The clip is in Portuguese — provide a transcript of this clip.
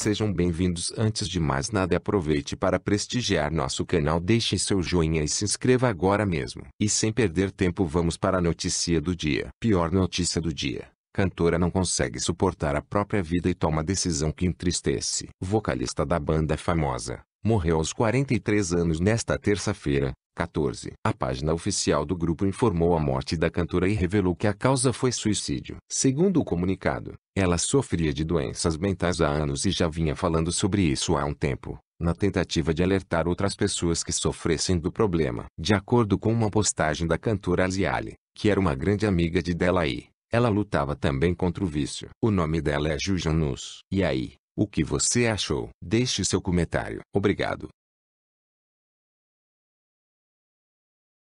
Sejam bem-vindos. Antes de mais nada, aproveite para prestigiar nosso canal. Deixe seu joinha e se inscreva agora mesmo. E sem perder tempo, vamos para a notícia do dia. Pior notícia do dia. Cantora não consegue suportar a própria vida e toma decisão que entristece. Vocalista da banda é famosa, morreu aos 43 anos nesta terça-feira, 14. A página oficial do grupo informou a morte da cantora e revelou que a causa foi suicídio. Segundo o comunicado, ela sofria de doenças mentais há anos e já vinha falando sobre isso há um tempo, na tentativa de alertar outras pessoas que sofressem do problema. De acordo com uma postagem da cantora Aziale, que era uma grande amiga de Delaí, ela lutava também contra o vício. O nome dela é Jujanus. E aí, o que você achou? Deixe seu comentário. Obrigado.